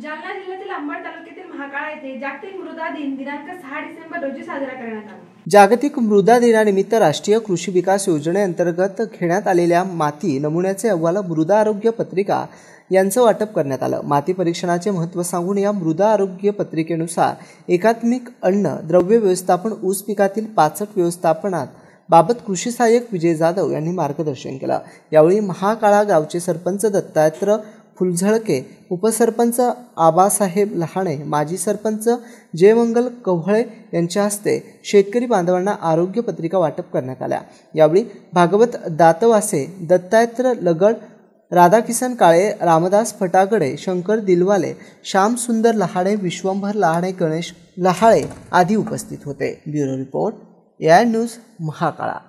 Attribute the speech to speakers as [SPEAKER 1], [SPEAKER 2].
[SPEAKER 1] जालना जिल्ह्यातील अंबड तालुक्यातील महाकाळा येथे जागतिक मृदा दिन दिनांक सहा डिसेंबर रोजी साजरा करण्यात आला
[SPEAKER 2] जागतिक मृदा दिनानिमित्त राष्ट्रीय कृषी विकास योजनेअंतर्गत घेण्यात आलेल्या माती नमुन्याचे अहवाल मृदा आरोग्य पत्रिका यांचं वाटप करण्यात आलं माती परीक्षणाचे महत्त्व सांगून या मृदा आरोग्य पत्रिकेनुसार एकात्मिक अन्न द्रव्य व्यवस्थापन ऊस पिकातील पाचट व्यवस्थापनात बाबत कृषी सहाय्यक विजय जाधव यांनी मार्गदर्शन केलं यावेळी महाकाळा गावचे सरपंच दत्तात्र फुलझळके उपसरपंच आबासाहेब लहाणे माजी सरपंच जयमंगल कव्हळे यांच्या हस्ते शेतकरी बांधवांना आरोग्य पत्रिका वाटप करण्यात आल्या यावेळी भागवत दातवासे दत्तात्र लगड राधाकिसन काळे रामदास फटागडे शंकर दिलवाले सुंदर लहाणे विश्वंभर लहाणे गणेश लहाळे आदी उपस्थित होते ब्युरो रिपोर्ट एआय न्यूज महाकाळा